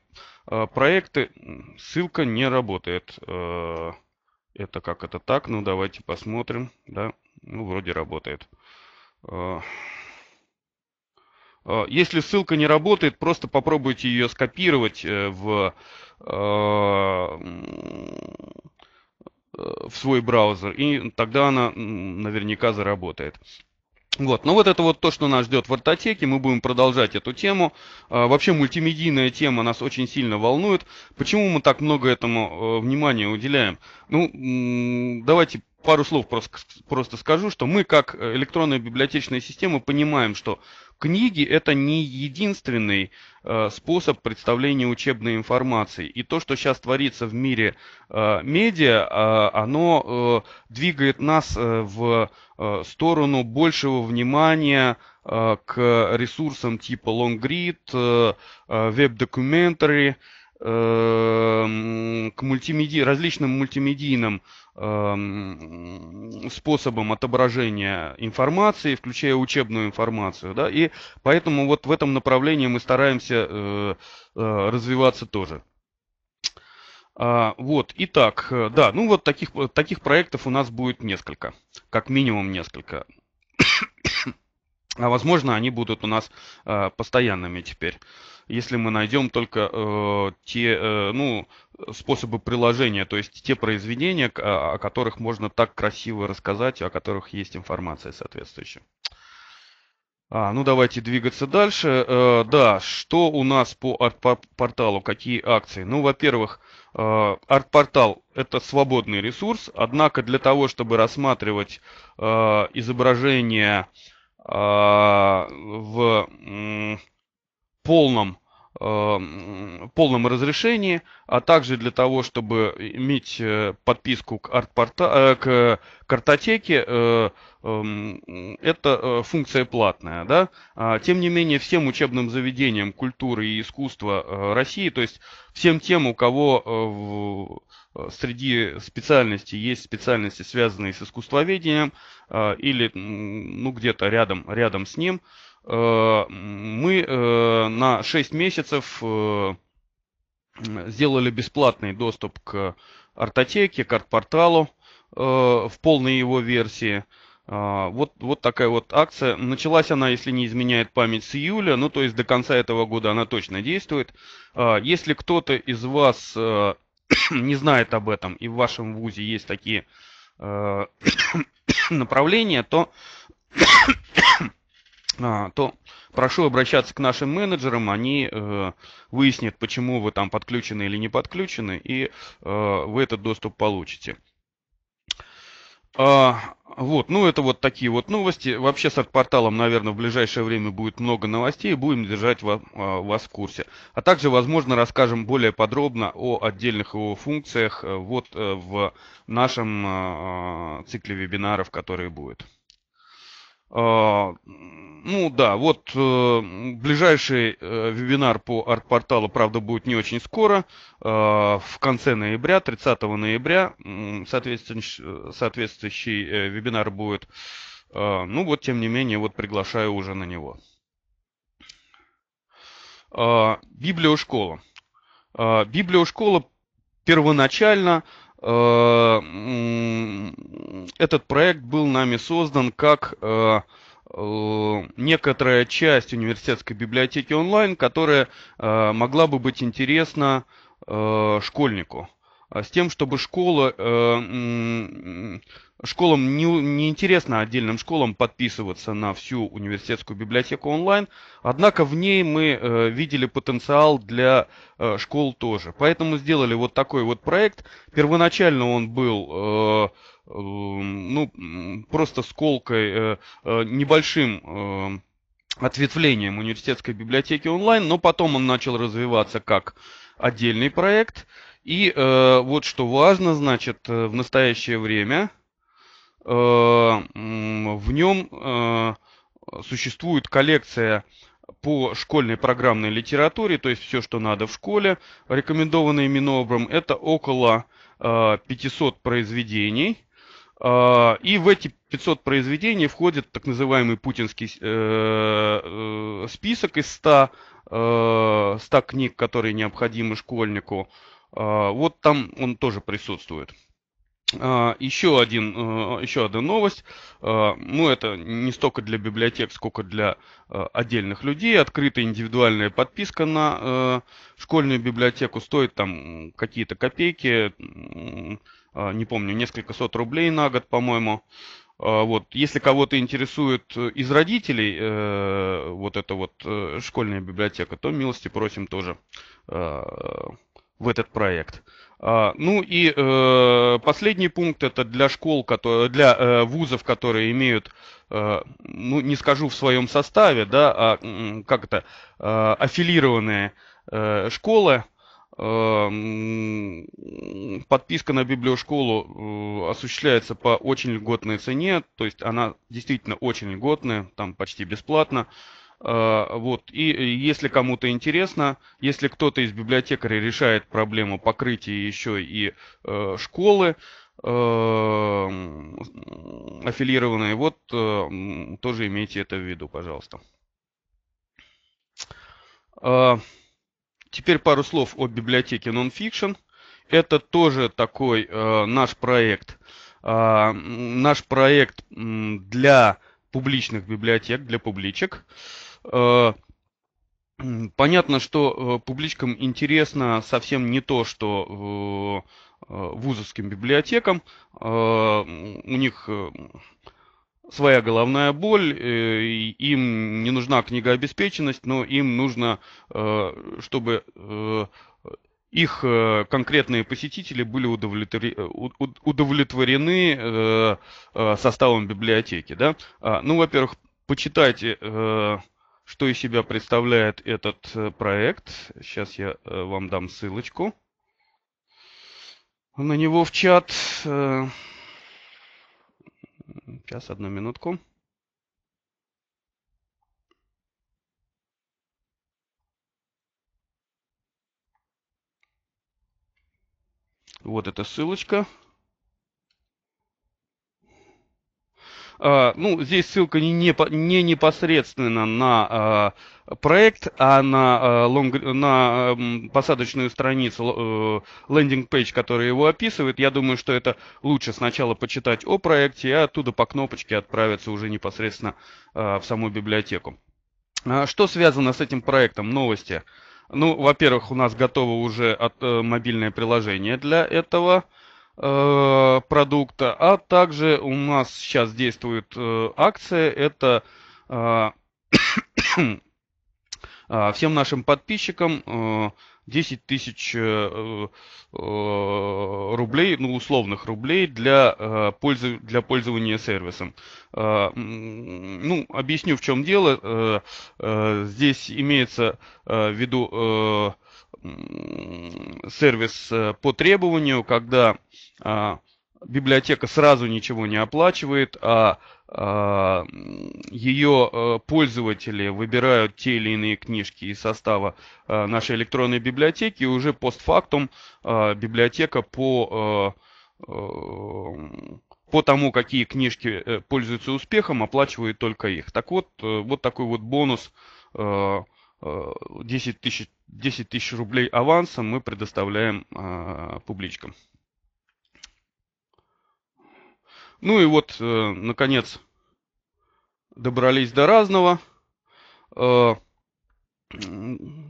э, проекты. Ссылка не работает. Э, это как это так? Ну, давайте посмотрим. Да, ну, вроде работает. Э, если ссылка не работает, просто попробуйте ее скопировать в, в свой браузер, и тогда она наверняка заработает. Вот, но ну вот это вот то, что нас ждет в ортотеке, мы будем продолжать эту тему. А, вообще мультимедийная тема нас очень сильно волнует. Почему мы так много этому э, внимания уделяем? Ну, давайте пару слов просто, просто скажу, что мы как э, электронная библиотечная система понимаем, что книги это не единственный э, способ представления учебной информации. И то, что сейчас творится в мире э, медиа, э, оно э, двигает нас э, в э, сторону большего внимания э, к ресурсам типа LongRead, э, э web веб Эм, к мультимеди... различным мультимедийным эм, способам отображения информации, включая учебную информацию. Да? И поэтому вот в этом направлении мы стараемся э, э, развиваться тоже. А, вот, итак, э, да, ну вот таких, таких проектов у нас будет несколько, как минимум несколько. А возможно, они будут у нас постоянными теперь если мы найдем только э, те, э, ну, способы приложения, то есть те произведения, а, о которых можно так красиво рассказать, о которых есть информация соответствующая. А, ну давайте двигаться дальше. Э, да, что у нас по арт-порталу, какие акции? Ну, во-первых, э, арт-портал это свободный ресурс, однако для того, чтобы рассматривать э, изображение э, в полном э, полном разрешении, а также для того, чтобы иметь э, подписку к, арт э, к картотеке, эм, это функция платная. Да? А, тем не менее, всем учебным заведениям культуры и искусства России, то есть всем тем, у кого в среди специальностей есть специальности, связанные с искусствоведением или ну, где-то рядом, рядом с ним, Э, мы э, на 6 месяцев э, сделали бесплатный доступ к артотеке, к арт-порталу в полной его версии. Вот, вот такая вот акция. Началась она, если не изменяет память, с июля. Ну, то есть до конца этого года она точно действует. Если кто-то из вас не знает об этом, и в вашем ВУЗе есть такие направления, то а, то прошу обращаться к нашим менеджерам, они э, выяснят, почему вы там подключены или не подключены, и э, вы этот доступ получите. А, вот, ну это вот такие вот новости. Вообще с порталом, наверное, в ближайшее время будет много новостей, будем держать вас, а, вас в курсе. А также, возможно, расскажем более подробно о отдельных его функциях э, вот э, в нашем а, цикле вебинаров, который будет. А, ну да, вот э, ближайший э, вебинар по арт-порталу, правда, будет не очень скоро, а, в конце ноября, 30 ноября, э, соответствующий, соответствующий вебинар будет. А, ну вот, тем не менее, вот приглашаю уже на него. Библиошкола. Библиошкола первоначально – Э, этот проект был нами создан как э, э, некоторая часть университетской библиотеки онлайн, которая могла бы быть интересна школьнику. А с тем, чтобы школа, э, школам не, не интересно отдельным школам подписываться на всю университетскую библиотеку онлайн, однако в ней мы э, видели потенциал для э, школ тоже. Поэтому сделали вот такой вот проект. Первоначально он был ну, просто сколкой, небольшим ответвлением университетской библиотеки онлайн, но потом он начал развиваться как отдельный проект – и э, вот что важно, значит, э, в настоящее время э, в нем э, существует коллекция по школьной программной литературе, то есть все, что надо в школе, рекомендованное Минобром, это около э, 500 произведений. Э, и в эти 500 произведений входит так называемый путинский э, э список из 100, 100 книг, которые необходимы школьнику. А, вот там он тоже присутствует. А, еще, один, э, еще одна новость. А, ну, это не столько для библиотек, сколько для э, отдельных людей. Открытая индивидуальная подписка на э, школьную библиотеку стоит там какие-то копейки, не помню, несколько сот рублей на год, по-моему. Вот, если кого-то интересует из родителей вот эта вот школьная библиотека, то милости просим тоже в этот проект. А, ну и э, последний пункт это для школ, для э, вузов, которые имеют, э, ну не скажу в своем составе, да, а как это, аффилированные школы. подписка на библиошколу осуществляется по очень льготной цене, то есть она действительно очень льготная, там почти бесплатно. А, вот. И если кому-то интересно, если кто-то из библиотекарей решает проблему покрытия еще и э, школы, э, аффилированные, вот э, тоже имейте это в виду, пожалуйста. А, теперь пару слов о библиотеке Nonfiction. Это тоже такой наш проект. А, наш проект для публичных библиотек, для публичек. Э, понятно, что э, публичкам интересно совсем не то, что э, вузовским библиотекам. У них своя головная боль, им не нужна книгообеспеченность, но им нужно, чтобы их конкретные посетители были удовлетворены составом библиотеки. Да? А, ну, во-первых, почитайте что из себя представляет этот э, проект? Сейчас я э, вам дам ссылочку на него в чат. Э, сейчас, одну минутку. Вот эта ссылочка. Э, ну, здесь ссылка не, не, не непосредственно на э, проект, а на, э, лонг, на эм, посадочную страницу, лендинг-пейдж, который его описывает. Я думаю, что это лучше сначала почитать о проекте, а оттуда по кнопочке отправиться уже непосредственно в саму библиотеку. А что связано с этим проектом? Новости. Ну, во-первых, у нас готово уже от, мобильное приложение для этого. Э, продукта, а также у нас сейчас действует э, акция, это э, всем нашим подписчикам 10 тысяч рублей, ну условных рублей для, для пользования сервисом. Ну, объясню в чем дело. Здесь имеется в виду сервис по требованию, когда а, библиотека сразу ничего не оплачивает, а, а ее э, пользователи выбирают те или иные книжки из состава э, нашей электронной библиотеки, и уже постфактум э, библиотека по, по тому, какие книжки пользуются успехом, оплачивает только их. Так вот, вот такой вот бонус 10 тысяч, 10 тысяч рублей авансом мы предоставляем а, публичкам. Ну и вот, э, наконец, добрались до разного. Э,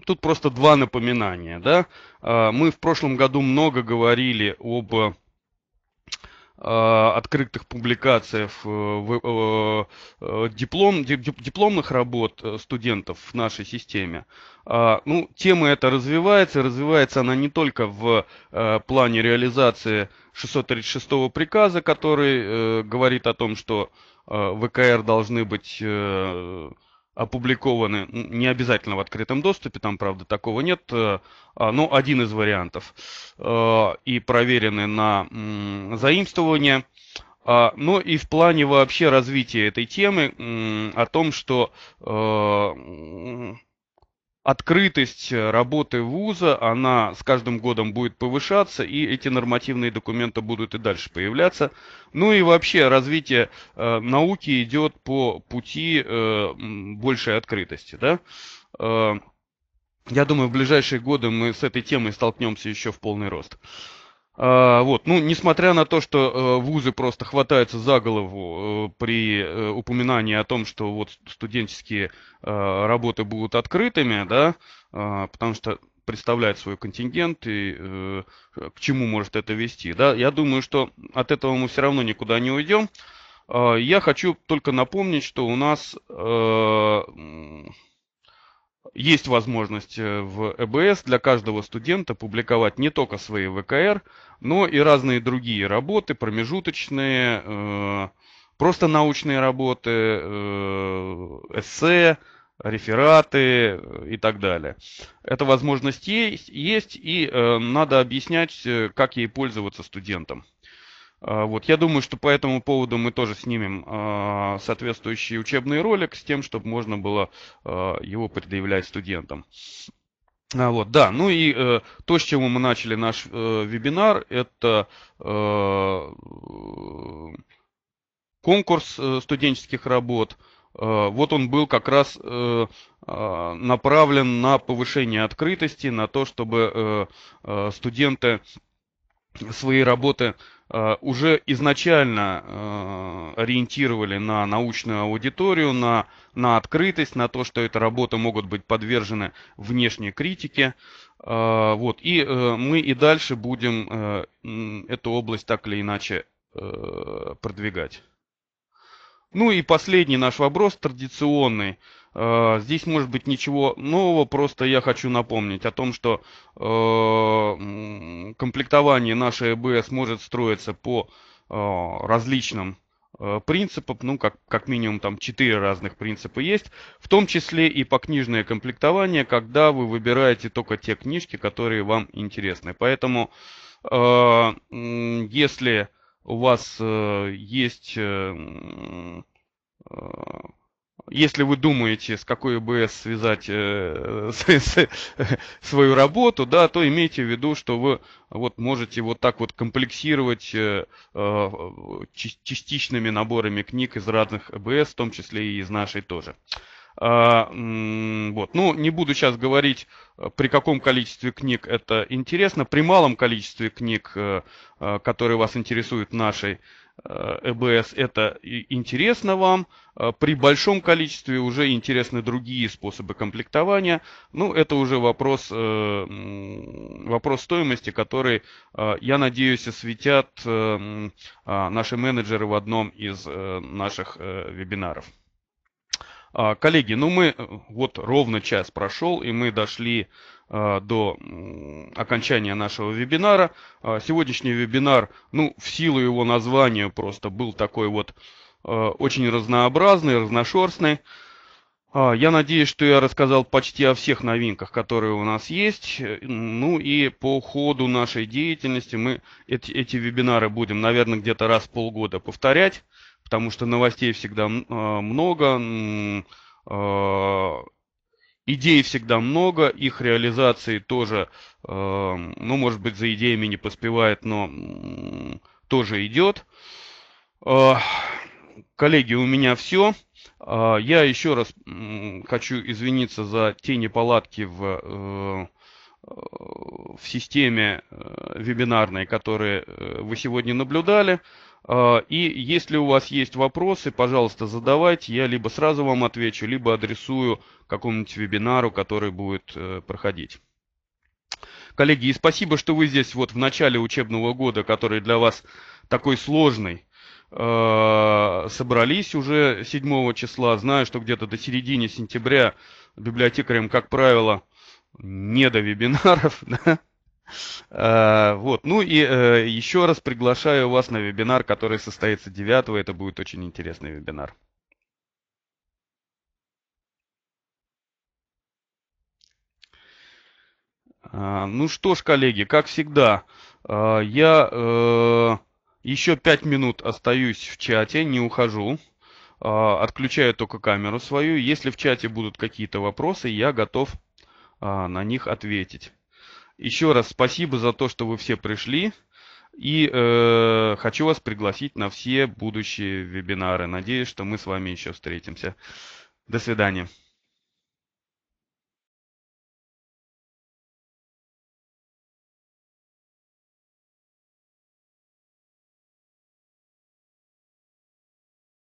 тут просто два напоминания. Да? Э, мы в прошлом году много говорили об э, открытых публикациях, э, э, диплом, дипломных работ студентов в нашей системе. Ну, тема эта развивается, развивается она не только в плане реализации 636 приказа, который э, говорит о том, что э, ВКР должны быть э, опубликованы, не обязательно в открытом доступе, там, правда, такого нет, э, а, но один из вариантов, э, и проверены на э, заимствование. Э, а, но ну и в плане вообще развития этой темы, э, о том, что э, открытость э, работы вуза, она с каждым годом будет повышаться, и эти нормативные документы будут и дальше появляться. Ну и вообще развитие э, науки идет по пути э, большей открытости. Да? Э, я думаю, в ближайшие годы мы с этой темой столкнемся еще в полный рост. А, вот, ну, несмотря на то, что э, вузы просто хватаются за голову э, при э, упоминании о том, что вот студенческие э, работы будут открытыми, да, э, потому что представляет свой контингент и э, к чему может это вести, да, я думаю, что от этого мы все равно никуда не уйдем. Э, я хочу только напомнить, что у нас э, есть возможность э, в ЭБС для каждого студента публиковать не только свои ВКР, но и разные другие работы, промежуточные, э, просто научные работы, э, эссе, рефераты и так далее. Эта возможность есть, есть и надо объяснять, как ей пользоваться студентам. А, вот, я думаю, что по этому поводу мы тоже снимем а, соответствующий учебный ролик с тем, чтобы можно было а, его предъявлять студентам. вот, да, ну и э, то, с чего мы начали наш э, вебинар, это э, конкурс э, студенческих работ. Э, вот он был как раз э, направлен на повышение открытости, на то, чтобы э, э студенты свои работы э, Э, уже изначально э, ориентировали на научную аудиторию, на, на открытость, на то, что эта работа могут быть подвержены внешней критике. Э, вот. И мы и дальше будем эту область так или иначе продвигать. Ну и последний наш вопрос традиционный – Э, здесь может быть ничего нового, просто я хочу напомнить о том, что э, комплектование нашей ЭБС может строиться по э, различным принципам, ну как, как минимум там 4 разных принципа есть, в том числе и по книжное комплектование, когда вы выбираете только те книжки, которые вам интересны. Поэтому если у вас есть если вы думаете, с какой ОБС связать э, с, с, свою работу, да, то имейте в виду, что вы вот можете вот так вот комплексировать э, э частичными наборами книг из разных ОБС, в том числе и из нашей тоже. А, вот. Ну, не буду сейчас говорить, э, при каком количестве книг это интересно. При малом количестве книг, э, которые вас интересуют нашей Э, ЭБС это интересно вам. Э, при большом количестве уже интересны другие способы комплектования. Ну, это уже вопрос, э, вопрос стоимости, который, я надеюсь, осветят а, наши менеджеры в одном из наших вебинаров. А, коллеги, ну мы вот ровно час прошел, и мы дошли Э, до окончания нашего вебинара. Э, сегодняшний вебинар, ну, в силу его названия просто был такой вот э, очень разнообразный, разношерстный. Я надеюсь, что я рассказал почти о всех новинках, которые у нас есть. Ну и по ходу нашей деятельности мы эти, эти вебинары будем, наверное, где-то раз в полгода повторять, потому что новостей всегда много Идей всегда много, их реализации тоже, эм, ну, может быть, за идеями не поспевает, но тоже идет. коллеги, у меня все. А, я еще раз хочу извиниться за те неполадки в, э, в системе э, вебинарной, которые э, вы сегодня наблюдали. А, и если у вас есть вопросы, пожалуйста, задавайте. Я либо сразу вам отвечу, либо адресую какому-нибудь вебинару, который будет э, проходить. Коллеги, и спасибо, что вы здесь вот в начале учебного года, который для вас такой сложный, а, собрались уже 7 числа. Знаю, что где-то до середины сентября библиотекарям, как правило, не до вебинаров, да? А, вот. Ну и э, еще раз приглашаю вас на вебинар, который состоится 9 Это будет очень интересный вебинар. А, ну что ж, коллеги, как всегда, а, я э, еще 5 минут остаюсь в чате, не ухожу. Отключаю только камеру свою. Если в чате будут какие-то вопросы, я готов на них ответить. Еще раз спасибо за то, что вы все пришли. И э, хочу вас пригласить на все будущие вебинары. Надеюсь, что мы с вами еще встретимся. До свидания.